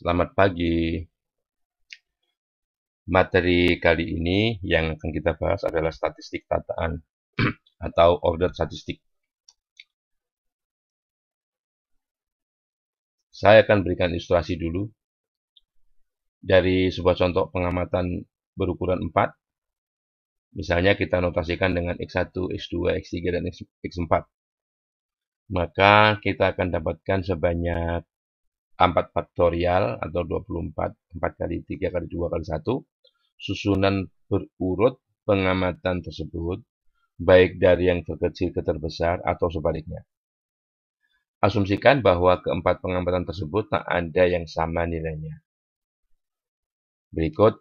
Selamat pagi. Materi kali ini yang akan kita bahas adalah statistik tataan atau order statistik. Saya akan berikan ilustrasi dulu dari sebuah contoh pengamatan berukuran 4. Misalnya kita notasikan dengan X1, X2, X3, dan X4. Maka kita akan dapatkan sebanyak 4 faktorial atau 24, 4 kali 3 kali 2 kali 1, susunan berurut pengamatan tersebut, baik dari yang terkecil ke terbesar atau sebaliknya. Asumsikan bahwa keempat pengamatan tersebut tak ada yang sama nilainya. Berikut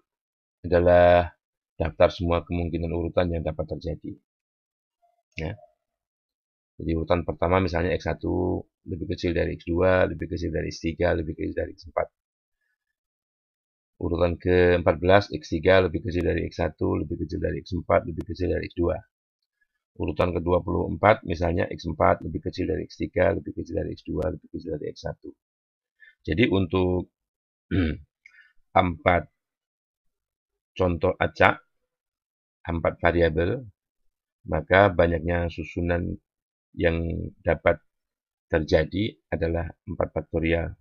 adalah daftar semua kemungkinan urutan yang dapat terjadi. Ya. Jadi urutan pertama misalnya X1, lebih kecil dari X2, lebih kecil dari X3, lebih kecil dari X4. Urutan ke-14, X3 lebih kecil dari X1, lebih kecil dari X4, lebih kecil dari X2. Urutan ke-24, misalnya X4 lebih kecil dari X3, lebih kecil dari X2, lebih kecil dari X1. Jadi untuk 4 contoh acak, 4 variabel, maka banyaknya susunan yang dapat terjadi adalah 4 faktorial.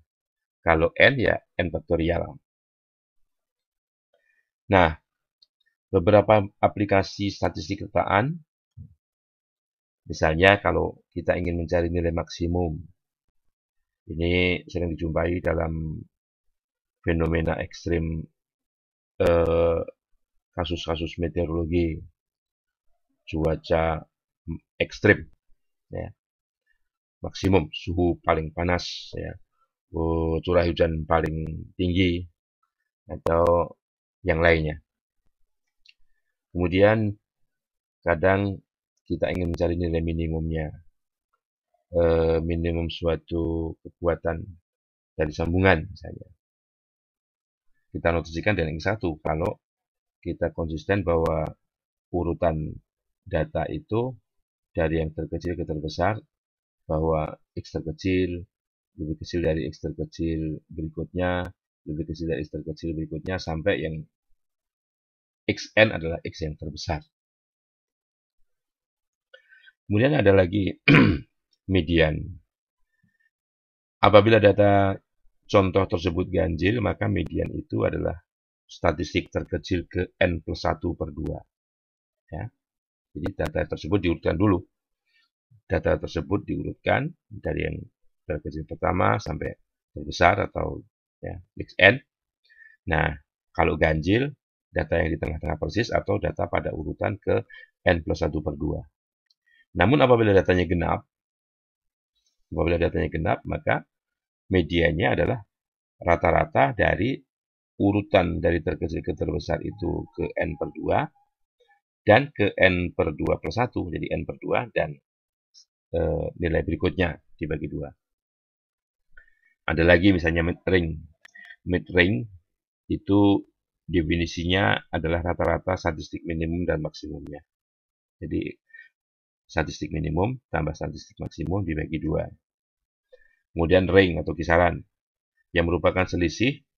Kalau n ya n faktorial. Nah, beberapa aplikasi statistik ketaan, misalnya kalau kita ingin mencari nilai maksimum, ini sering dijumpai dalam fenomena ekstrim eh, kasus-kasus eh, meteorologi, cuaca ekstrim. Ya maksimum suhu paling panas ya oh, curah hujan paling tinggi atau yang lainnya kemudian kadang kita ingin mencari nilai minimumnya eh, minimum suatu kekuatan dari sambungan misalnya kita notisikan dengan yang satu kalau kita konsisten bahwa urutan data itu dari yang terkecil ke terbesar bahwa X terkecil lebih kecil dari X terkecil berikutnya, lebih kecil dari X terkecil berikutnya, sampai yang Xn adalah X yang terbesar. Kemudian ada lagi median. Apabila data contoh tersebut ganjil, maka median itu adalah statistik terkecil ke n plus 1 per 2. Ya. Jadi data tersebut diurutkan dulu data tersebut diurutkan dari yang terkecil pertama sampai terbesar atau ya, n. Nah, kalau ganjil, data yang di tengah-tengah persis atau data pada urutan ke n plus 1 per 2. Namun apabila datanya genap, apabila datanya genap, maka medianya adalah rata-rata dari urutan dari terkecil ke terbesar itu ke n per 2 dan ke n per 2 plus 1, jadi n per 2 dan Eh, nilai berikutnya dibagi dua. Ada lagi misalnya mid range Mid range itu definisinya adalah rata-rata statistik minimum dan maksimumnya. Jadi statistik minimum tambah statistik maksimum dibagi dua. Kemudian range atau kisaran yang merupakan selisih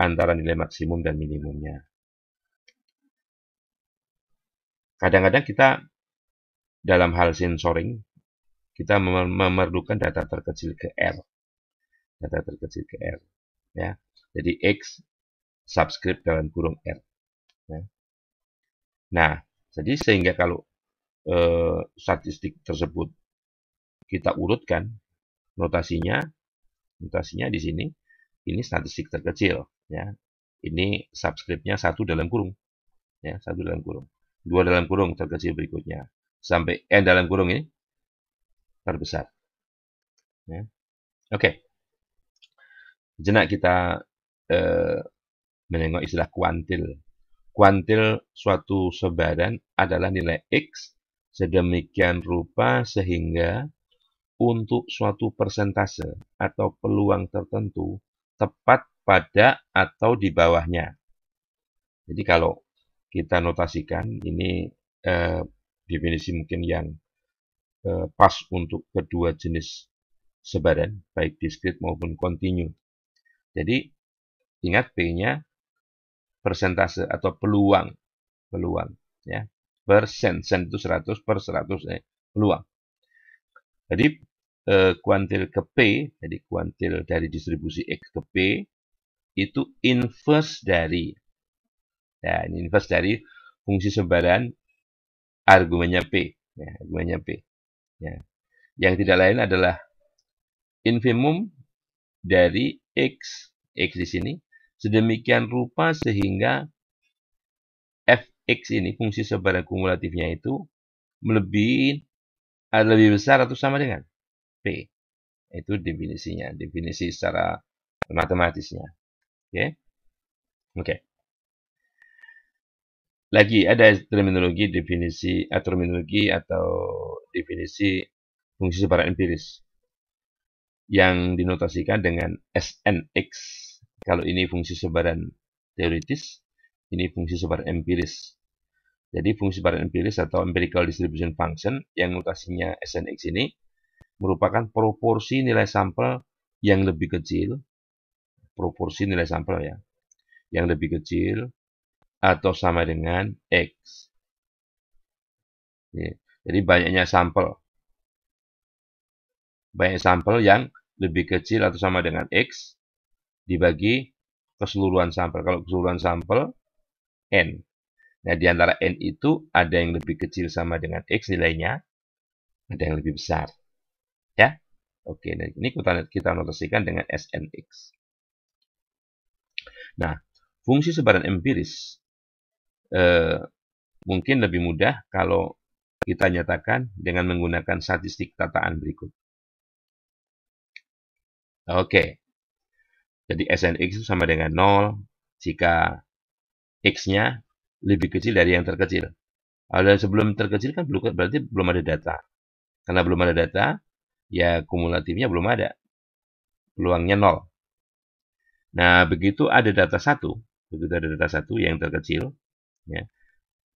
antara nilai maksimum dan minimumnya. Kadang-kadang kita dalam hal sensoring kita memerlukan data terkecil ke R. Data terkecil ke R. Ya. Jadi X subscript dalam kurung R. Ya. Nah, jadi sehingga kalau eh, statistik tersebut kita urutkan notasinya, notasinya di sini, ini statistik terkecil. ya Ini subscriptnya satu dalam kurung. ya Satu dalam kurung. Dua dalam kurung terkecil berikutnya. Sampai N dalam kurung ini, terbesar. Ya. Oke, jenak kita eh, menengok istilah kuantil. Kuantil suatu sebaran adalah nilai x sedemikian rupa sehingga untuk suatu persentase atau peluang tertentu tepat pada atau di bawahnya. Jadi kalau kita notasikan ini eh, definisi mungkin yang Eh, pas untuk kedua jenis sebaran, baik diskrit maupun kontinu. Jadi, ingat P-nya persentase atau peluang. Peluang, ya. Persen, sen itu 100 per 100, eh, peluang. Jadi, eh, kuantil ke P, jadi kuantil dari distribusi X ke P, itu inverse dari, ya, ini inverse dari fungsi sebaran argumennya P. Ya, argumennya P. Ya. Yang tidak lain adalah infimum dari X, X di sini, sedemikian rupa sehingga fx ini, fungsi sebaran kumulatifnya itu, melebihi, eh, lebih besar atau sama dengan P. Itu definisinya, definisi secara matematisnya. Oke? Okay? Oke. Okay. Lagi ada terminologi definisi atau eh, terminologi atau definisi fungsi sebaran empiris yang dinotasikan dengan SNX. Kalau ini fungsi sebaran teoritis, ini fungsi sebaran empiris. Jadi fungsi sebaran empiris atau empirical distribution function yang notasinya SNX ini merupakan proporsi nilai sampel yang lebih kecil, proporsi nilai sampel ya, yang lebih kecil atau sama dengan X. Iya, jadi banyaknya sampel. Banyak sampel yang lebih kecil atau sama dengan X dibagi keseluruhan sampel. Kalau keseluruhan sampel, N. Nah, di antara N itu ada yang lebih kecil sama dengan X nilainya, ada yang lebih besar. Ya, Oke, nah ini kita, kita notasikan dengan SNX. Nah, fungsi sebaran empiris eh, mungkin lebih mudah kalau kita nyatakan dengan menggunakan statistik tataan berikut. Oke. Okay. Jadi SNX itu sama dengan 0 jika X-nya lebih kecil dari yang terkecil. Kalau sebelum terkecil kan berarti belum ada data. Karena belum ada data, ya kumulatifnya belum ada. Peluangnya 0. Nah, begitu ada data satu, begitu ada data satu yang terkecil, ya,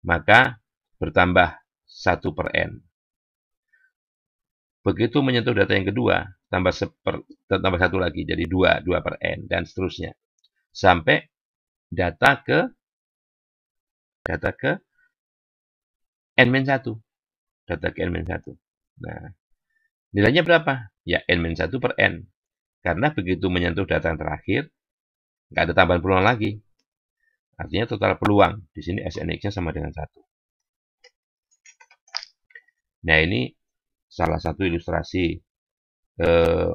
maka bertambah 1 per N. Begitu menyentuh data yang kedua, tambah, seper, tambah satu lagi, jadi 2, 2 per N, dan seterusnya. Sampai data ke data ke N-1. Data ke N-1. Nah, nilainya berapa? Ya, N-1 per N. Karena begitu menyentuh data yang terakhir, nggak ada tambahan puluhan lagi. Artinya total peluang. Di sini SNX-nya sama dengan 1. Nah, ini salah satu ilustrasi eh,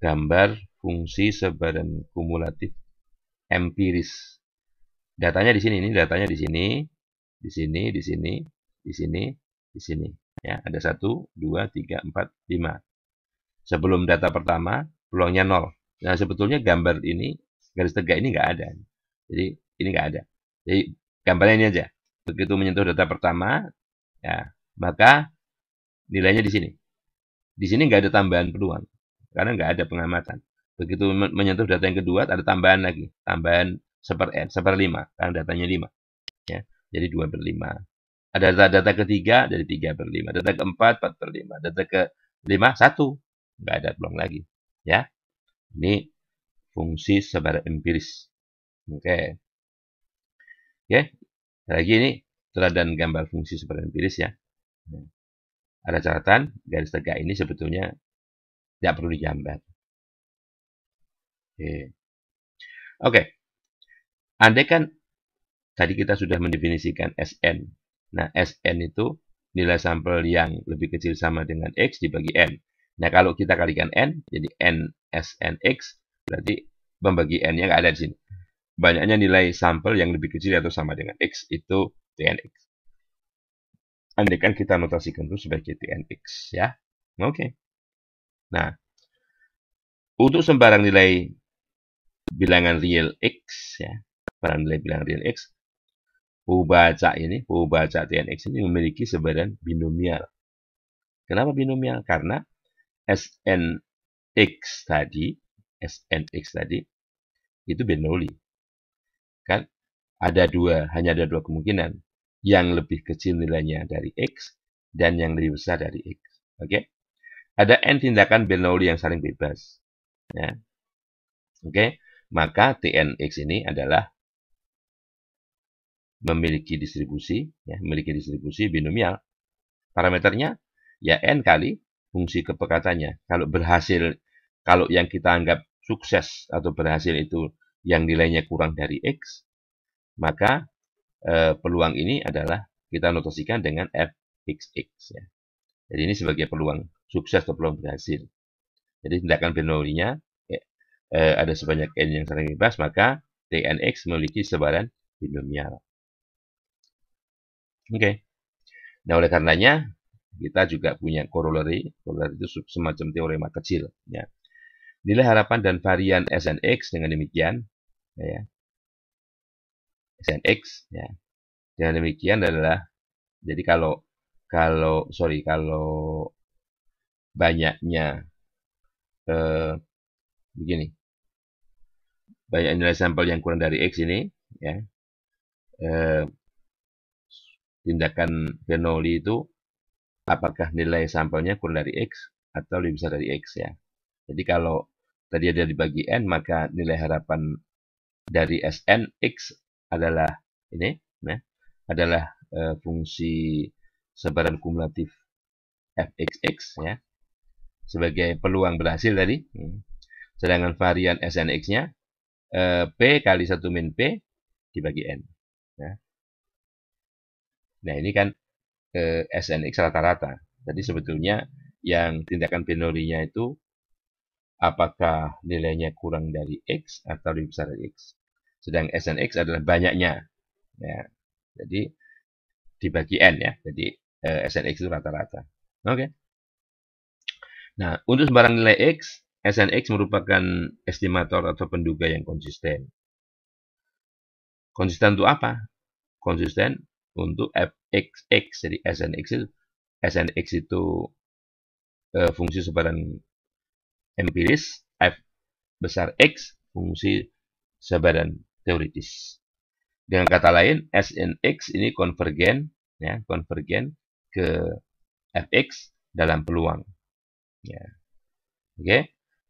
gambar fungsi sebaran kumulatif empiris. Datanya di sini, ini datanya di sini, di sini, di sini, di sini, di sini. Ya, ada 1, 2, 3, 4, 5. Sebelum data pertama, peluangnya 0. Nah, sebetulnya gambar ini, garis tegak ini nggak ada. Jadi ini nggak ada. Jadi gambarnya ini aja. Begitu menyentuh data pertama, ya maka nilainya di sini. Di sini nggak ada tambahan peluang karena nggak ada pengamatan. Begitu menyentuh data yang kedua ada tambahan lagi, tambahan seper eh, seper lima, karena datanya lima. Ya, jadi dua per lima. Ada data, data ketiga dari tiga per lima, data keempat empat per lima, data ke lima satu nggak ada peluang lagi. Ya, ini fungsi sebar empiris. Oke. Okay. Lagi ini teladan gambar fungsi super empiris ya. Ada catatan, garis tegak ini sebetulnya tidak perlu digambar. Oke. Okay. Andai kan tadi kita sudah mendefinisikan SN. Nah, SN itu nilai sampel yang lebih kecil sama dengan X dibagi N. Nah, kalau kita kalikan N, jadi N Sn X, berarti pembagi N-nya nggak ada di sini banyaknya nilai sampel yang lebih kecil atau sama dengan X itu TNX. Andaikan kita notasikan itu sebagai TNX ya. Oke. Okay. Nah, untuk sembarang nilai bilangan real X ya, sembarang nilai bilangan real X, pembaca ini, pembaca TNX ini memiliki sebaran binomial. Kenapa binomial? Karena SNX tadi, SNX tadi, itu binoli. Kan? Ada dua, hanya ada dua kemungkinan. Yang lebih kecil nilainya dari X, dan yang lebih besar dari X. Oke? Okay? Ada N tindakan Bernoulli yang saling bebas. Ya. Oke? Okay? Maka TNX ini adalah memiliki distribusi, ya, memiliki distribusi binomial. Parameternya ya n kali fungsi kepekatannya. Kalau berhasil, kalau yang kita anggap sukses atau berhasil itu yang nilainya kurang dari X, maka eh, peluang ini adalah kita notasikan dengan fxx. Ya. Jadi ini sebagai peluang sukses atau peluang berhasil. Jadi tindakan binomialnya eh, ya, eh, ada sebanyak n yang sering bebas, maka tnx memiliki sebaran binomial. Oke. Okay. Nah, oleh karenanya kita juga punya corollary. Corollary itu semacam teorema kecil. Ya. Nilai harapan dan varian SNX dengan demikian ya SNX ya dengan demikian adalah jadi kalau kalau sorry kalau banyaknya eh, begini banyak nilai sampel yang kurang dari x ini ya eh, tindakan Bernoulli itu apakah nilai sampelnya kurang dari x atau lebih besar dari x ya jadi kalau tadi ada dibagi n maka nilai harapan dari SNX adalah ini ya, adalah e, fungsi sebaran kumulatif fxx ya sebagai peluang berhasil tadi. Hmm. Sedangkan varian SNX-nya e, P kali satu min P dibagi N. Ya. Nah, ini kan e, SNX rata-rata. Jadi sebetulnya yang tindakan binorinya itu apakah nilainya kurang dari X atau lebih besar dari X. Sedang S dan X adalah banyaknya. Ya. Jadi dibagi N ya. Jadi eh, S dan X itu rata-rata. Oke. Okay. Nah, untuk sembarang nilai X, S dan X merupakan estimator atau penduga yang konsisten. Konsisten untuk apa? Konsisten untuk fxx. Jadi s x itu s x itu e, fungsi sebaran empiris, F besar X, fungsi sebaran teoritis. Dengan kata lain, SNX ini konvergen, ya, konvergen ke fx dalam peluang. Ya. Oke. Okay?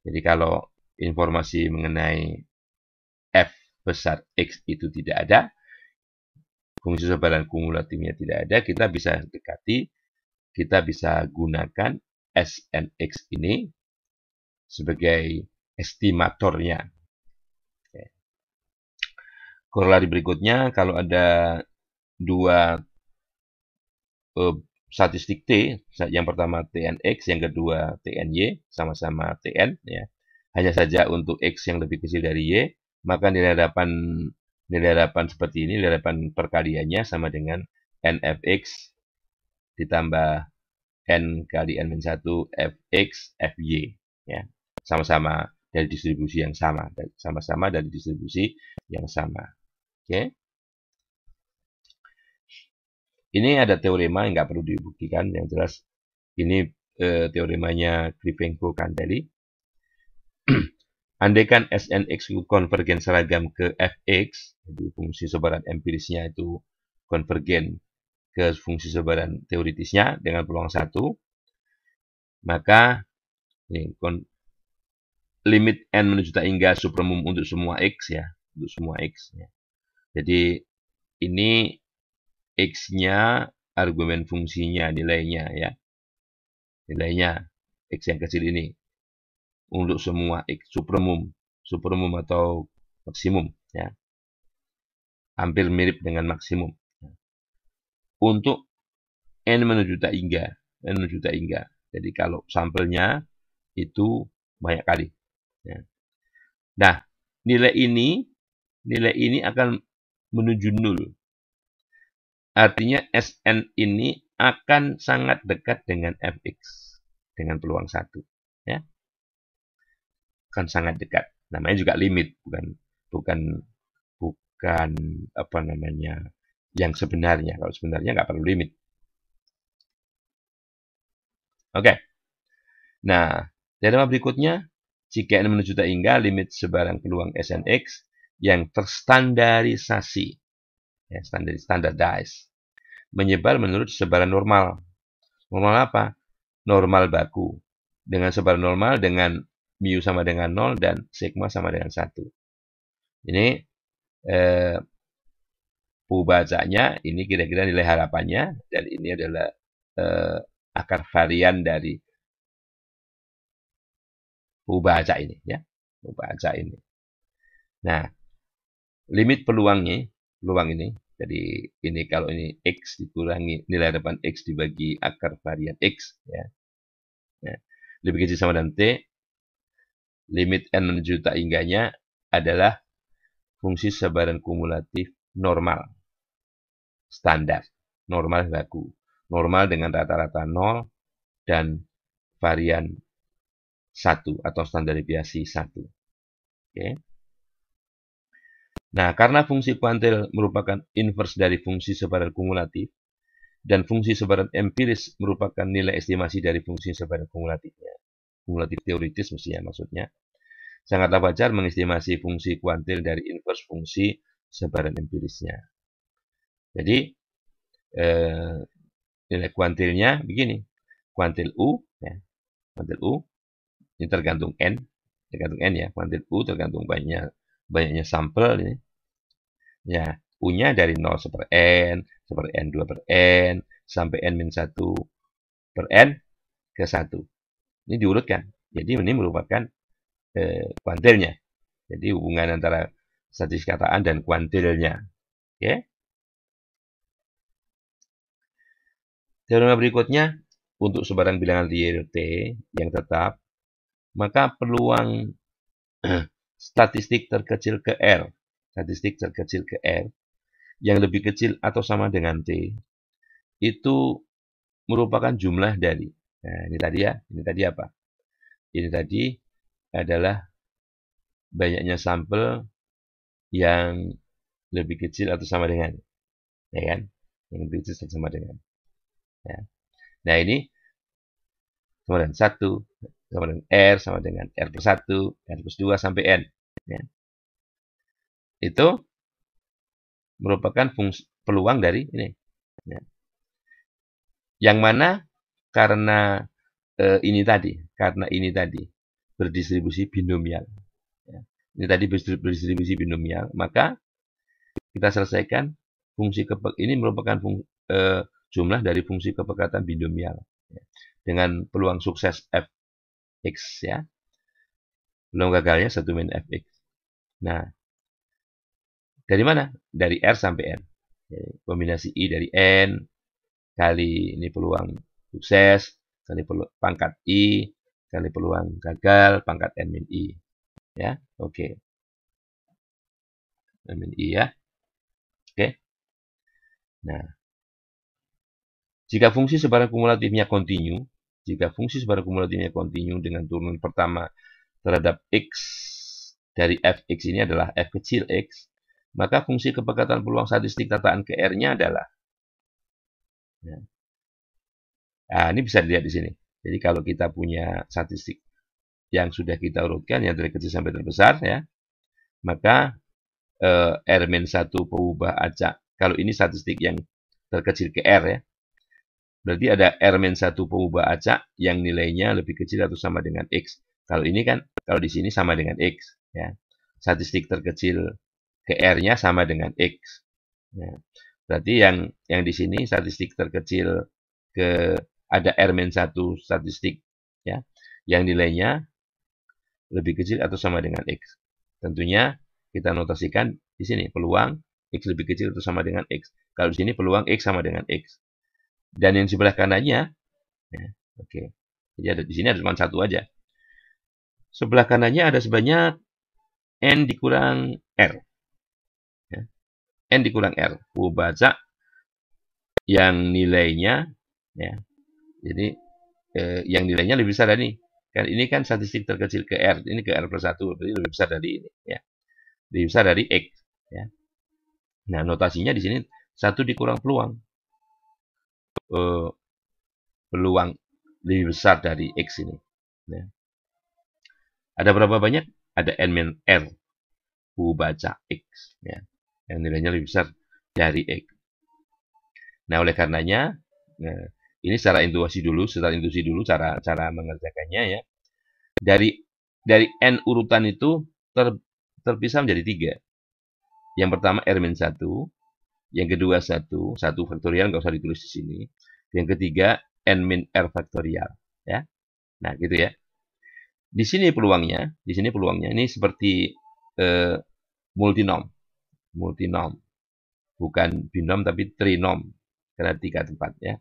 Jadi kalau informasi mengenai f besar x itu tidak ada, fungsi sebaran kumulatifnya tidak ada, kita bisa dekati, kita bisa gunakan SNX ini sebagai estimatornya. Korelasi berikutnya, kalau ada dua uh, statistik T, yang pertama TNX, yang kedua TNY, sama-sama TN, ya. hanya saja untuk X yang lebih kecil dari Y, maka nilai harapan, nilai harapan seperti ini, nilai harapan perkaliannya sama dengan NFX ditambah N kali N-1 FX FY. Ya sama-sama dari distribusi yang sama, sama-sama dari distribusi yang sama. Oke. Okay? Ini ada teorema yang nggak perlu dibuktikan, yang jelas ini e, teoremanya krivenko Kandeli. Andaikan SNX konvergen seragam ke Fx, jadi fungsi sebaran empirisnya itu konvergen ke fungsi sebaran teoritisnya dengan peluang satu, maka ini, kon, limit n menuju tak hingga supremum untuk semua x ya, untuk semua x ya. Jadi ini x-nya argumen fungsinya nilainya ya. Nilainya x yang kecil ini untuk semua x supremum, supremum atau maksimum ya. Hampir mirip dengan maksimum. Ya. Untuk n menuju tak hingga, n menuju tak hingga. Jadi kalau sampelnya itu banyak kali Nah, nilai ini nilai ini akan menuju nol. Artinya SN ini akan sangat dekat dengan FX dengan peluang satu, ya. Akan sangat dekat. Namanya juga limit, bukan bukan bukan apa namanya yang sebenarnya. Kalau sebenarnya nggak perlu limit. Oke. Okay. Nah, diagrama berikutnya jika n menuju tak hingga, limit sebarang peluang SNX yang terstandarisasi, ya, standar, standardized, menyebar menurut sebaran normal. Normal apa? Normal baku. Dengan sebaran normal, dengan mu sama dengan 0, dan sigma sama dengan 1. Ini eh, pubacanya, ini kira-kira nilai harapannya, dan ini adalah eh, akar varian dari Ubah aja ini ya. Ubah aja ini. Nah, limit peluangnya, peluang ini. Jadi ini kalau ini X dikurangi nilai depan X dibagi akar varian X ya. ya. Lebih kecil sama dengan T. Limit N menuju juta hingganya adalah fungsi sebaran kumulatif normal. Standar. Normal baku. Normal dengan rata-rata 0 dan varian 1 atau deviasi 1. Oke. Okay. Nah, karena fungsi kuantil merupakan inverse dari fungsi sebaran kumulatif, dan fungsi sebaran empiris merupakan nilai estimasi dari fungsi sebaran kumulatifnya. Kumulatif teoritis mestinya maksudnya. Sangatlah wajar mengestimasi fungsi kuantil dari inverse fungsi sebaran empirisnya. Jadi, eh, nilai kuantilnya begini. Kuantil U, ya, kuantil U ini tergantung N, tergantung N ya, kuantit U tergantung banyak banyaknya sampel ini. Ya, U-nya dari 0 per N, per N 2 per N, sampai N minus 1 per N ke 1. Ini diurutkan. Jadi ini merupakan eh, kuantilnya. Jadi hubungan antara statistik kataan dan kuantilnya. Oke. Okay? Teorema berikutnya, untuk sebarang bilangan real T yang tetap, maka peluang statistik terkecil ke R, statistik terkecil ke R, yang lebih kecil atau sama dengan T, itu merupakan jumlah dari, nah ini tadi ya, ini tadi apa? Ini tadi adalah banyaknya sampel yang lebih kecil atau sama dengan, ya kan? Yang lebih kecil atau sama dengan. Ya. Nah ini, kemudian satu, sama dengan R sama dengan R plus 1, R plus 2 sampai N. Ya. Itu merupakan fungsi, peluang dari ini. Ya. Yang mana karena e, ini tadi, karena ini tadi berdistribusi binomial. Ya. Ini tadi berdistribusi binomial, maka kita selesaikan fungsi kepek ini merupakan fung, e, jumlah dari fungsi kepekatan binomial. Ya. Dengan peluang sukses F X ya. Belum gagalnya 1 min fx. Nah, dari mana? Dari R sampai N. Jadi, kombinasi I dari N kali ini peluang sukses, kali peluang pangkat I, kali peluang gagal, pangkat N min I. Ya, oke. Okay. N min I ya. Oke. Okay. Nah, jika fungsi sebarang kumulatifnya kontinu, jika fungsi sebar kumulatifnya kontinu dengan turunan pertama terhadap x dari fx ini adalah f kecil x, maka fungsi kepekatan peluang statistik tataan ke R-nya adalah ya. nah, ini bisa dilihat di sini. Jadi kalau kita punya statistik yang sudah kita urutkan yang dari kecil sampai terbesar ya, maka eh, R-1 perubah acak. Kalau ini statistik yang terkecil ke R ya. Berarti ada R-1 pengubah acak yang nilainya lebih kecil atau sama dengan X. Kalau ini kan, kalau di sini sama dengan X. Ya. Statistik terkecil ke R-nya sama dengan X. Ya. Berarti yang yang di sini statistik terkecil ke ada R-1 statistik ya yang nilainya lebih kecil atau sama dengan X. Tentunya kita notasikan di sini peluang X lebih kecil atau sama dengan X. Kalau di sini peluang X sama dengan X dan yang sebelah kanannya ya, oke okay. jadi di sini ada cuma satu aja sebelah kanannya ada sebanyak n dikurang r ya. n dikurang r baca yang nilainya ya jadi eh, yang nilainya lebih besar dari ini kan ini kan statistik terkecil ke r ini ke r plus satu berarti lebih besar dari ini ya lebih besar dari x ya nah notasinya di sini satu dikurang peluang eh, peluang lebih besar dari X ini. Ya. Ada berapa banyak? Ada N min R. U baca X. Ya. Yang nilainya lebih besar dari X. Nah, oleh karenanya, ya, ini secara intuisi dulu, secara intuisi dulu, cara cara mengerjakannya ya. Dari dari N urutan itu ter, terpisah menjadi tiga. Yang pertama R-1, yang kedua satu, satu faktorial nggak usah ditulis di sini. Yang ketiga n min r faktorial, ya. Nah, gitu ya. Di sini peluangnya, di sini peluangnya ini seperti eh, multinom, multinom, bukan binom tapi trinom karena tiga tempat ya.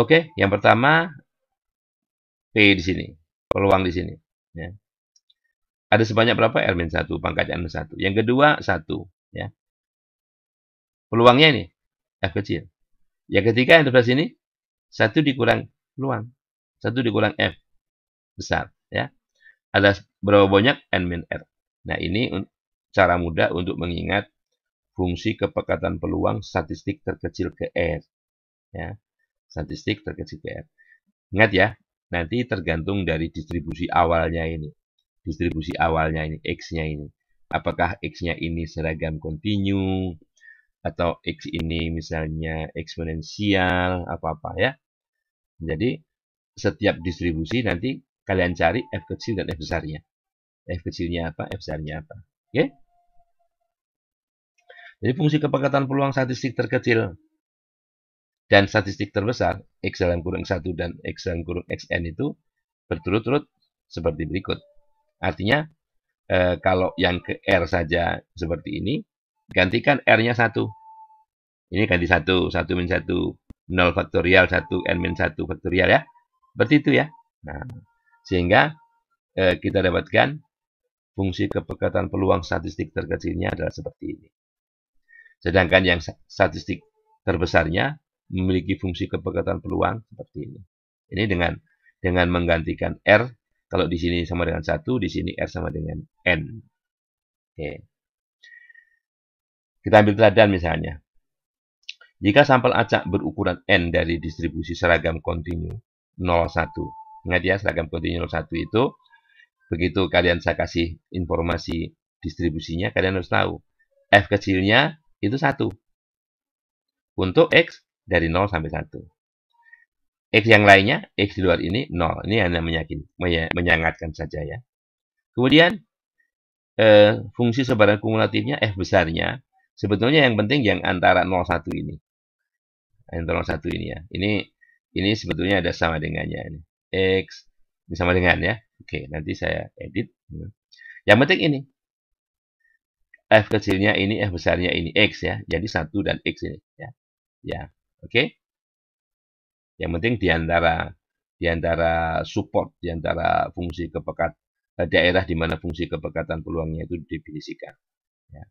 Oke, yang pertama p di sini, peluang di sini. Ya. Ada sebanyak berapa r min satu pangkat n satu. Yang kedua satu, ya peluangnya ini F kecil. Yang ketiga yang sebelah sini satu dikurang peluang, satu dikurang F besar, ya. Ada berapa banyak n min r. Nah ini cara mudah untuk mengingat fungsi kepekatan peluang statistik terkecil ke r, ya. Statistik terkecil ke r. Ingat ya, nanti tergantung dari distribusi awalnya ini. Distribusi awalnya ini, x-nya ini. Apakah x-nya ini seragam kontinu, atau X ini misalnya eksponensial apa-apa ya. Jadi setiap distribusi nanti kalian cari F kecil dan F besarnya. F kecilnya apa, F besarnya apa. Oke? Okay? Jadi fungsi kepekatan peluang statistik terkecil dan statistik terbesar X dalam kurung 1 dan X dalam kurung XN itu berturut-turut seperti berikut. Artinya, eh, kalau yang ke R saja seperti ini, gantikan R-nya 1. Ini ganti 1, 1 min 1, 0 faktorial, 1, N min 1 faktorial ya. Seperti itu ya. Nah, sehingga eh, kita dapatkan fungsi kepekatan peluang statistik terkecilnya adalah seperti ini. Sedangkan yang statistik terbesarnya memiliki fungsi kepekatan peluang seperti ini. Ini dengan dengan menggantikan R, kalau di sini sama dengan 1, di sini R sama dengan N. Oke. Okay. Kita ambil teladan misalnya. Jika sampel acak berukuran N dari distribusi seragam kontinu 01, ingat ya seragam kontinu 01 itu, begitu kalian saya kasih informasi distribusinya, kalian harus tahu. F kecilnya itu 1. Untuk X dari 0 sampai 1. X yang lainnya, X di luar ini 0. Ini hanya menyakin, menyangatkan saja ya. Kemudian, eh, fungsi sebaran kumulatifnya F besarnya Sebetulnya yang penting yang antara 01 ini. Antara 01 ini ya. Ini ini sebetulnya ada sama dengannya. ini X ini sama dengan ya. Oke, nanti saya edit. Yang penting ini. F kecilnya ini, F besarnya ini, X ya. Jadi 1 dan X ini. Ya, ya. oke. Yang penting di antara di antara support, di antara fungsi kepekat eh, daerah di mana fungsi kepekatan peluangnya itu didefinisikan. Ya.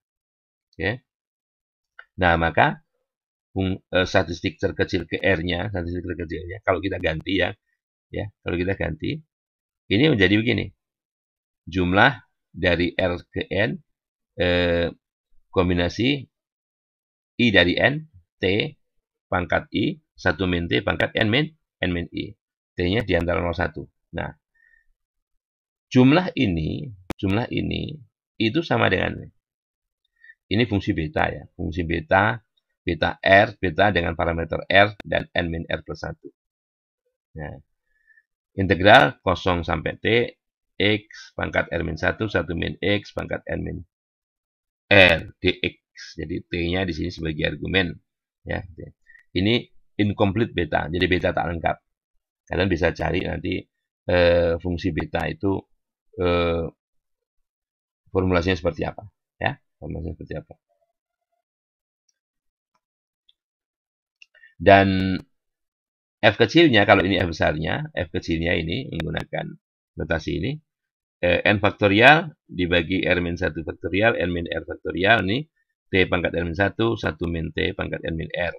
Oke. Okay. Nah, maka eh, statistik terkecil ke R-nya, statistik terkecilnya, kalau kita ganti ya, ya, kalau kita ganti, ini menjadi begini. Jumlah dari R ke N, eh, kombinasi I dari N, T, pangkat I, 1 min T, pangkat N min, N min I. T-nya di antara 0, 1. Nah, jumlah ini, jumlah ini, itu sama dengan ini fungsi beta ya, fungsi beta, beta R, beta dengan parameter R dan N min R plus 1. Ya. integral 0 sampai T, X pangkat R min 1, 1 min X pangkat N min R, dx. Jadi T-nya di sini sebagai argumen. ya. Ini incomplete beta, jadi beta tak lengkap. Kalian bisa cari nanti eh, fungsi beta itu eh, formulasinya seperti apa sama seperti apa dan F kecilnya kalau ini F besarnya F kecilnya ini menggunakan notasi ini eh, N faktorial dibagi R min 1 faktorial N min R faktorial ini T pangkat N min 1 1 min T pangkat N min R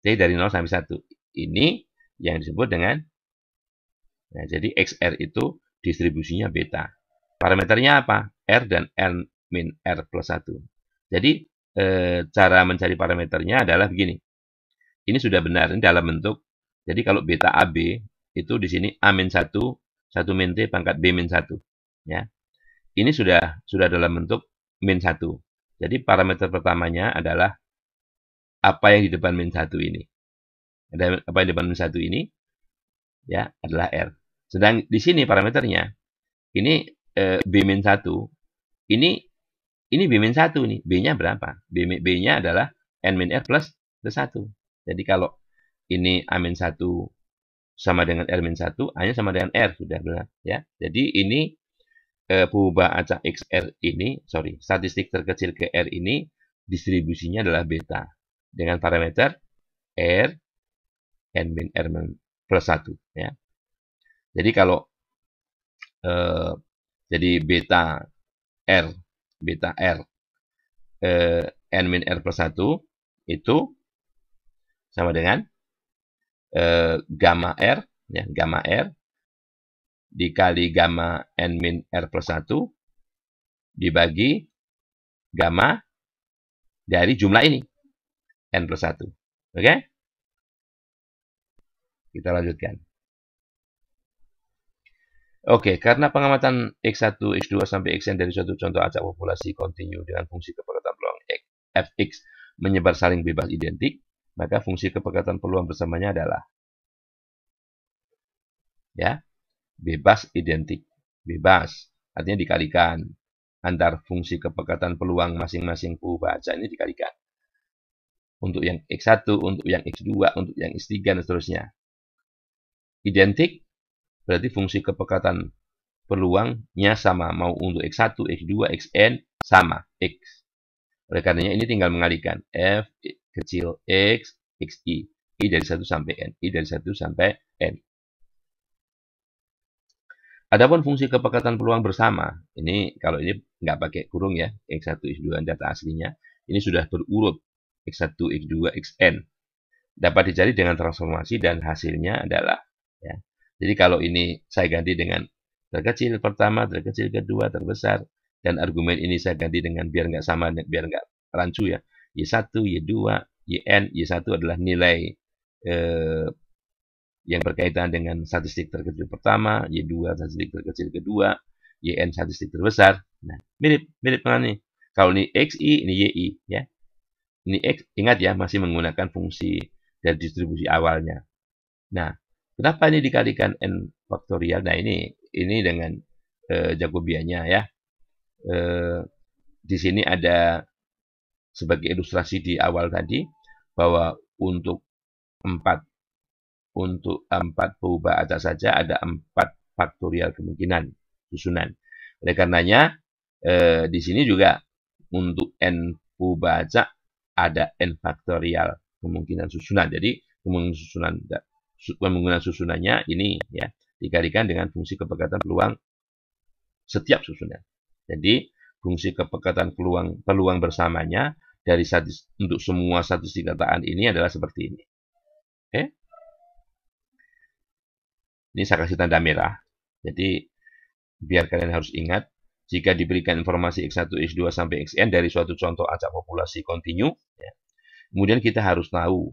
T dari 0 sampai 1 ini yang disebut dengan nah jadi XR itu distribusinya beta parameternya apa R dan N min R plus 1. Jadi, e, cara mencari parameternya adalah begini. Ini sudah benar, ini dalam bentuk. Jadi, kalau beta AB, itu di sini A min 1, 1 min T pangkat B min 1. Ya. Ini sudah sudah dalam bentuk min 1. Jadi, parameter pertamanya adalah apa yang di depan min 1 ini. Ada apa yang di depan min 1 ini, ya adalah R. Sedang di sini parameternya, ini e, eh, B-1, ini ini B 1 nih. B-nya berapa? B-nya adalah N min R plus R1. Jadi kalau ini A min 1 sama dengan R min 1, A-nya sama dengan R. Sudah benar. ya. Jadi ini eh, pengubah acak XR ini, sorry, statistik terkecil ke R ini, distribusinya adalah beta. Dengan parameter R, N min R plus 1. Ya. Jadi kalau eh, jadi beta R beta R eh, N min R plus 1 itu sama dengan eh, gamma R, ya, gamma R dikali gamma N min R plus 1 dibagi gamma dari jumlah ini, N plus 1. Oke? Okay? Kita lanjutkan. Oke, okay, karena pengamatan X1, X2, sampai Xn dari suatu contoh acak populasi kontinu dengan fungsi kepekatan peluang Fx menyebar saling bebas identik, maka fungsi kepekatan peluang bersamanya adalah ya bebas identik. Bebas, artinya dikalikan. Antar fungsi kepekatan peluang masing-masing baca ini dikalikan. Untuk yang X1, untuk yang X2, untuk yang X3, dan seterusnya. Identik, Berarti fungsi kepekatan peluangnya sama. Mau untuk X1, X2, Xn, sama. X. Oleh karenanya ini tinggal mengalihkan. F kecil X, XI. I dari 1 sampai N. I dari 1 sampai N. Adapun fungsi kepekatan peluang bersama, ini kalau ini nggak pakai kurung ya, X1, X2, data aslinya, ini sudah berurut, X1, X2, Xn. Dapat dicari dengan transformasi dan hasilnya adalah jadi kalau ini saya ganti dengan terkecil pertama, terkecil kedua, terbesar, dan argumen ini saya ganti dengan biar nggak sama, biar nggak rancu ya. Y1, Y2, YN, Y1 adalah nilai eh, yang berkaitan dengan statistik terkecil pertama, Y2 statistik terkecil kedua, YN statistik terbesar. Nah, mirip, mirip dengan nih? Kalau ini XI, ini YI, ya. Ini X, ingat ya, masih menggunakan fungsi dari distribusi awalnya. Nah, Kenapa ini dikalikan n faktorial? Nah ini ini dengan e, eh, Jacobiannya ya. E, di sini ada sebagai ilustrasi di awal tadi bahwa untuk empat untuk empat berubah acak saja ada empat faktorial kemungkinan susunan. Oleh karenanya e, di sini juga untuk n berubah ada n faktorial kemungkinan susunan. Jadi kemungkinan susunan penggunaan susunannya ini ya dikalikan dengan fungsi kepekatan peluang setiap susunan. Jadi fungsi kepekatan peluang peluang bersamanya dari statis, untuk semua satu dataan ini adalah seperti ini. Oke. Ini saya kasih tanda merah. Jadi biar kalian harus ingat jika diberikan informasi X1, X2 sampai Xn dari suatu contoh acak populasi kontinu ya. Kemudian kita harus tahu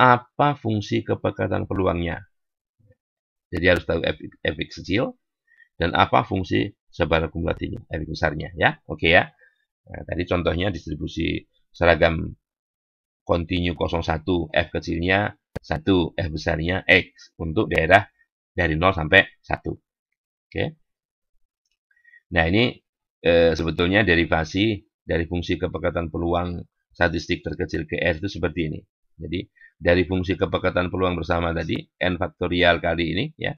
apa fungsi kepekatan peluangnya. Jadi harus tahu efek kecil dan apa fungsi sebaran kumulatifnya, efek besarnya ya. Oke ya. Nah, tadi contohnya distribusi seragam kontinu 01 F kecilnya 1, F besarnya X untuk daerah dari 0 sampai 1. Oke. Nah, ini e, sebetulnya derivasi dari fungsi kepekatan peluang statistik terkecil ke S itu seperti ini. Jadi dari fungsi kepekatan peluang bersama tadi, n faktorial kali ini ya,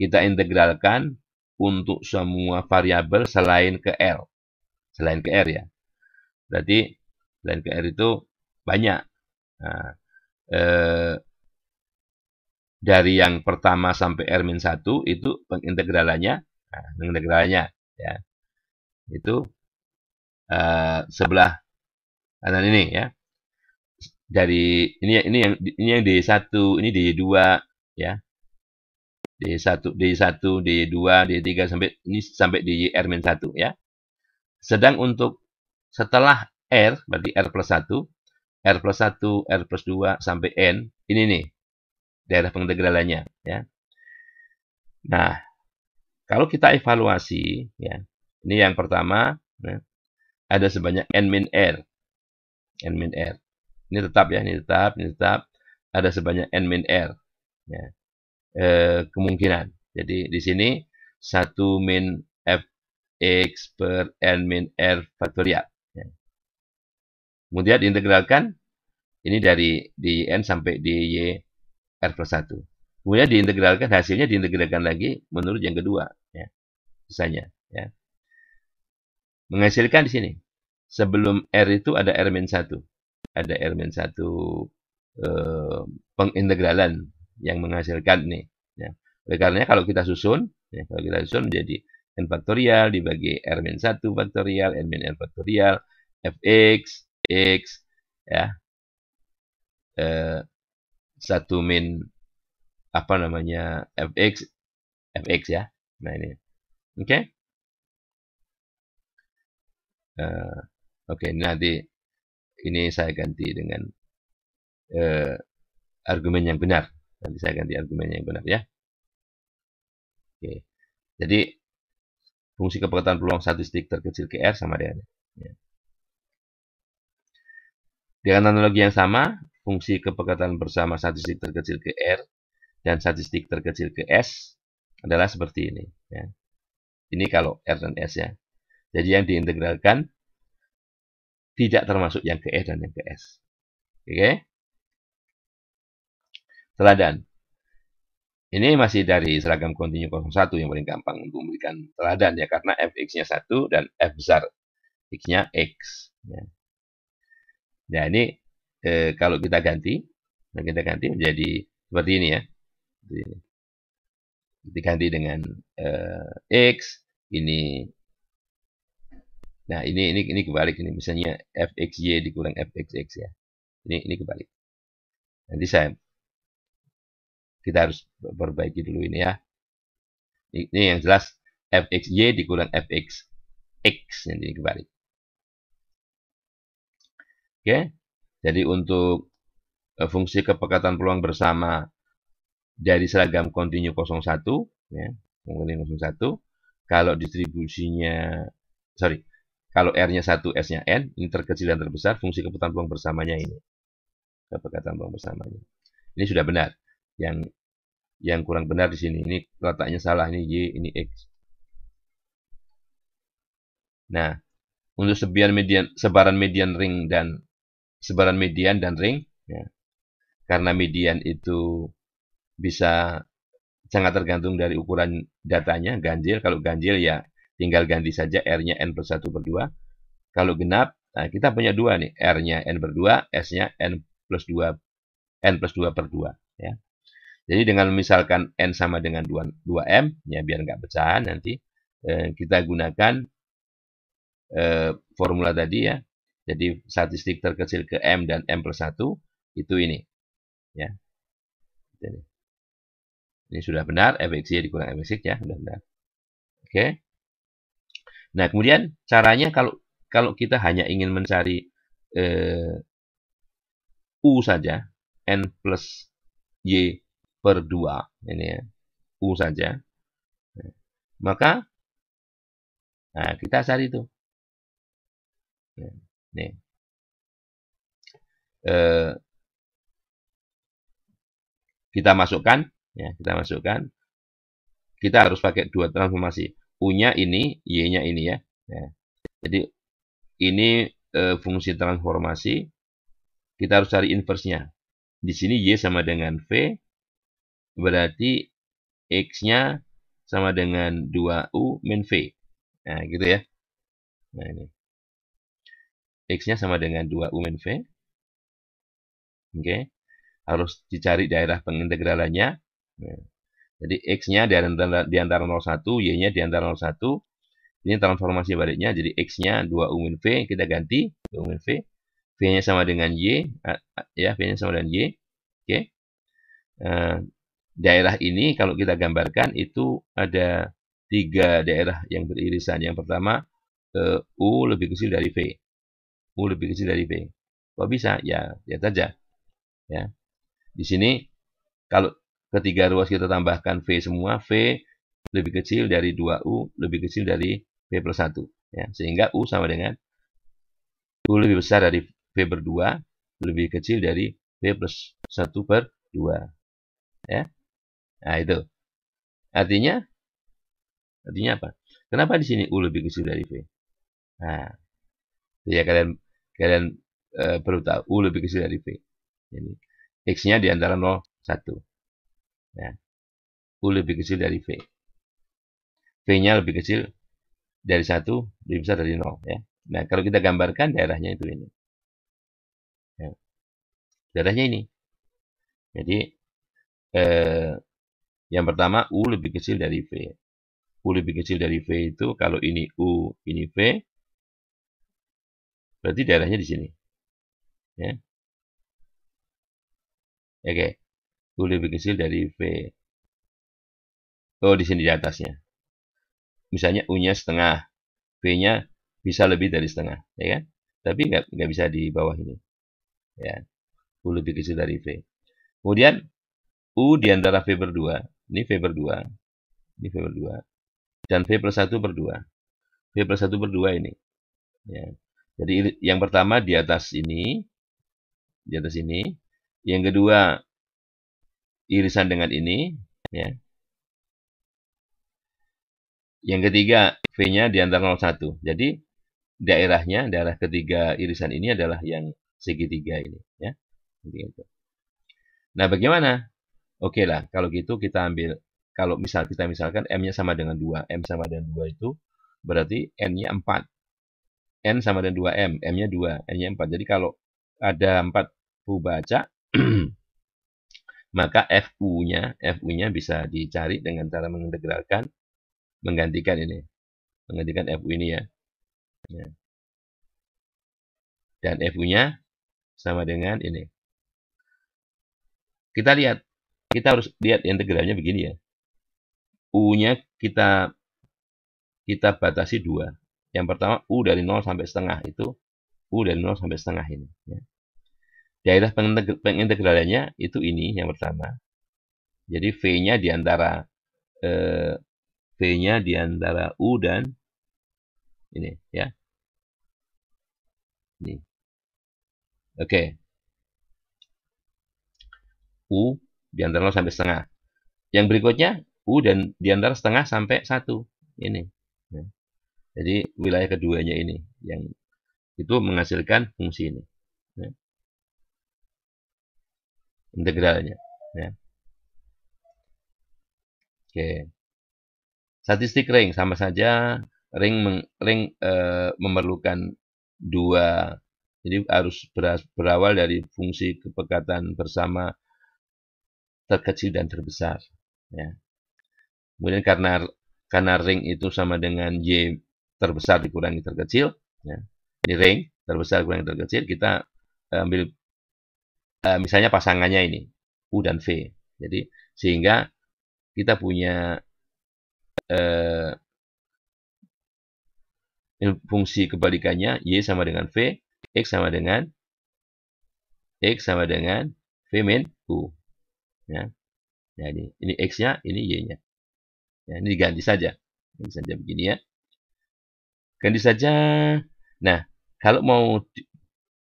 kita integralkan untuk semua variabel selain ke R. Selain ke R ya. Berarti selain ke R itu banyak. Nah, eh, dari yang pertama sampai r satu itu pengintegralannya, nah, pengintegralannya ya, itu eh, sebelah kanan ini ya dari ini ini yang ini yang D1, ini D2 ya. D1, D1, D2, D3 sampai ini sampai di r 1 ya. Sedang untuk setelah R, berarti R plus 1, R plus 1, R plus 2, sampai N, ini nih, daerah pengintegralannya. Ya. Nah, kalau kita evaluasi, ya, ini yang pertama, ya, ada sebanyak N R. N R. Ini tetap ya, ini tetap, ini tetap. Ada sebanyak N min R. Ya. E, kemungkinan. Jadi di sini 1 min f X per N min R faktorial. Ya. Kemudian diintegralkan ini dari di N sampai di Y R plus 1. Kemudian diintegralkan, hasilnya diintegralkan lagi menurut yang kedua. Ya. Sisanya. Ya. Menghasilkan di sini. Sebelum R itu ada R min 1 ada elemen satu eh, pengintegralan yang menghasilkan nih. Ya. Oleh karenanya kalau kita susun, ya, kalau kita susun menjadi n faktorial dibagi r min satu faktorial, n min r faktorial, fx, x, ya, eh, 1 min apa namanya fx, fx ya. Nah ini, oke. Okay? Uh, eh, oke, okay, nanti ini saya ganti dengan uh, argumen yang benar. Nanti saya ganti argumen yang benar ya. Oke. Jadi fungsi kepekatan peluang statistik terkecil ke R sama dengan ya. Dengan analogi yang sama, fungsi kepekatan bersama statistik terkecil ke R dan statistik terkecil ke S adalah seperti ini. Ya. Ini kalau R dan S ya. Jadi yang diintegralkan tidak termasuk yang ke E dan yang ke S. Oke. Okay? Teladan. Ini masih dari seragam kontinu 01 yang paling gampang untuk memberikan teladan ya karena fx-nya 1 dan f besar x-nya x. Ya. Nah ini e, kalau kita ganti, nah kita ganti menjadi seperti ini ya. Diganti dengan e, x, ini Nah, ini ini ini kebalik ini misalnya fxy dikurang fxx ya. Ini ini kebalik. Nanti saya kita harus perbaiki dulu ini ya. Ini yang jelas fxy dikurang fx x yang ini kebalik. Oke. Jadi untuk e, fungsi kepekatan peluang bersama dari seragam kontinu 01 ya, kontinu 01 kalau distribusinya sorry kalau R-nya 1, S-nya N, ini terkecil dan terbesar, fungsi keputan peluang bersamanya ini. Kepekatan peluang bersamanya. Ini sudah benar. Yang yang kurang benar di sini. Ini letaknya salah, ini Y, ini X. Nah, untuk sebaran median, sebaran median ring dan sebaran median dan ring, ya, karena median itu bisa sangat tergantung dari ukuran datanya ganjil kalau ganjil ya Tinggal ganti saja R-nya N per 1 per 2. Kalau genap, nah kita punya dua nih. R-nya N per 2, S-nya N plus 2, N plus 2 per 2. Ya. Jadi dengan misalkan N sama dengan 2, 2M, ya biar nggak pecah nanti, eh, kita gunakan eh, formula tadi ya. Jadi statistik terkecil ke M dan M plus 1 itu ini. Ya. Ini sudah benar, fxy dikurang fxy ya, sudah benar. Oke. Okay. Nah, kemudian caranya kalau kalau kita hanya ingin mencari eh, U saja, N plus Y per 2, ini ya, U saja, maka nah, kita cari itu. Eh, kita masukkan, ya, kita masukkan, kita harus pakai dua transformasi U-nya ini, Y-nya ini ya. ya. Jadi ini e, fungsi transformasi. Kita harus cari inversnya. Di sini Y sama dengan V, berarti X-nya sama dengan 2U min V. Nah, gitu ya. Nah, ini. X-nya sama dengan 2U min V. Oke. Harus dicari daerah pengintegralannya. Nah. Jadi X-nya di antara, di antara 1, Y-nya di antara 1 Ini transformasi baliknya, jadi X-nya 2 U min V, kita ganti 2 U min V. V-nya sama dengan Y, ya V-nya sama dengan Y. Oke. Okay. Eh, daerah ini kalau kita gambarkan itu ada tiga daerah yang beririsan. Yang pertama, eh, U lebih kecil dari V. U lebih kecil dari V. Kok bisa? Ya, lihat aja, Ya. Di sini, kalau Ketiga ruas kita tambahkan V semua. V lebih kecil dari 2U, lebih kecil dari V plus 1. Ya, sehingga U sama dengan U lebih besar dari V per 2, lebih kecil dari V plus 1 per 2. Ya. Nah, itu. Artinya, artinya apa? Kenapa di sini U lebih kecil dari V? Nah, ya kalian kalian e, perlu tahu U lebih kecil dari V. Jadi, X-nya di antara 0, 1 ya. U lebih kecil dari V. V-nya lebih kecil dari satu lebih besar dari nol ya. Nah, kalau kita gambarkan daerahnya itu ini. Ya. Daerahnya ini. Jadi eh, yang pertama U lebih kecil dari V. U lebih kecil dari V itu kalau ini U, ini V berarti daerahnya di sini. Ya. Oke. U lebih kecil dari V. Oh, di sini di atasnya. Misalnya U-nya setengah, V-nya bisa lebih dari setengah, ya kan? Tapi nggak, nggak bisa di bawah ini. Ya. U lebih kecil dari V. Kemudian, U di antara V per 2. Ini V per 2. Ini V per 2. Dan V per 1 per 2. V per 1 per 2 ini. Ya. Jadi yang pertama di atas ini, di atas ini. Yang kedua irisan dengan ini. Ya. Yang ketiga, V-nya di antara 1. Jadi, daerahnya, daerah ketiga irisan ini adalah yang segitiga ini. Ya. Nah, bagaimana? Oke okay lah, kalau gitu kita ambil, kalau misal kita misalkan M-nya sama dengan 2, M sama dengan 2 itu berarti N-nya 4. N sama dengan 2M, M-nya 2, N-nya 4. Jadi kalau ada 4 baca maka FU-nya FU-nya bisa dicari dengan cara mengintegralkan menggantikan ini menggantikan FU ini ya, ya. dan FU-nya sama dengan ini kita lihat kita harus lihat integralnya begini ya U-nya kita kita batasi dua yang pertama U dari 0 sampai setengah itu U dari 0 sampai setengah ini ya. Daerah pengintegralannya itu ini yang pertama. Jadi V-nya di antara eh, V-nya di antara U dan ini ya. Ini. Oke. Okay. U di antara 0 sampai setengah. Yang berikutnya U dan di antara setengah sampai satu Ini. Ya. Jadi wilayah keduanya ini yang itu menghasilkan fungsi ini. integralnya. Ya. Oke. Statistik ring sama saja ring meng, ring e, memerlukan dua. Jadi harus berawal dari fungsi kepekatan bersama terkecil dan terbesar. Ya. Kemudian karena karena ring itu sama dengan y terbesar dikurangi terkecil, ya. di ring terbesar dikurangi terkecil kita ambil Eh, misalnya pasangannya ini U dan V. Jadi sehingga kita punya eh, fungsi kebalikannya y sama dengan v, x sama dengan x sama dengan v min u. Ya. Jadi nah, ini x-nya, ini y-nya. Ya, ini diganti saja. Ini saja begini ya. Ganti saja. Nah, kalau mau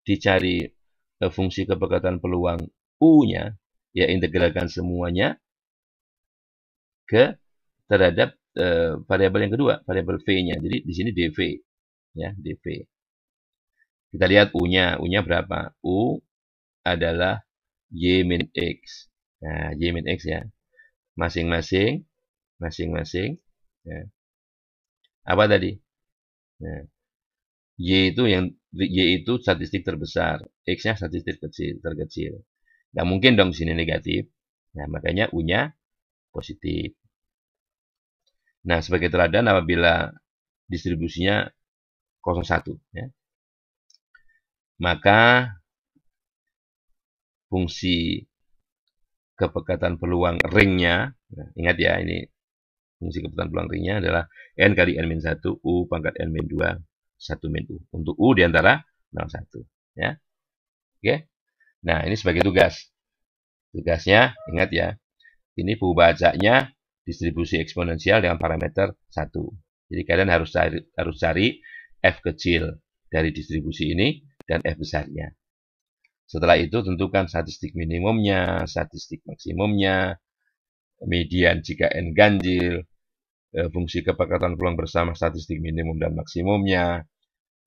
dicari Eh, fungsi kepekatan peluang U-nya, ya integralkan semuanya ke terhadap e, variabel yang kedua, variabel V-nya. Jadi di sini DV, ya DV. Kita lihat U-nya, U-nya berapa? U adalah Y min X. Nah, Y min X ya. Masing-masing, masing-masing. Ya. Apa tadi? Nah, Y itu yang Y itu statistik terbesar, X-nya statistik kecil, terkecil. Nggak mungkin dong sini negatif. Nah, makanya U-nya positif. Nah, sebagai teladan apabila distribusinya 01, ya. maka fungsi kepekatan peluang ringnya, nah, ingat ya ini fungsi kepekatan peluang ringnya adalah N kali N-1, U pangkat N-2, satu min U. Untuk U diantara antara 01. Ya. Oke. Nah, ini sebagai tugas. Tugasnya, ingat ya, ini bacanya distribusi eksponensial dengan parameter satu. Jadi kalian harus cari, harus cari F kecil dari distribusi ini dan F besarnya. Setelah itu tentukan statistik minimumnya, statistik maksimumnya, median jika N ganjil, Eh, fungsi kepekatan peluang bersama statistik minimum dan maksimumnya,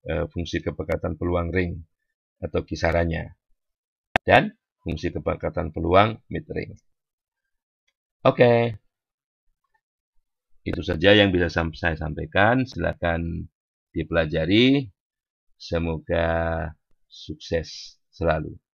eh, fungsi kepekatan peluang ring atau kisarannya, dan fungsi kepekatan peluang mid ring. Oke, okay. itu saja yang bisa saya sampaikan. Silakan dipelajari. Semoga sukses selalu.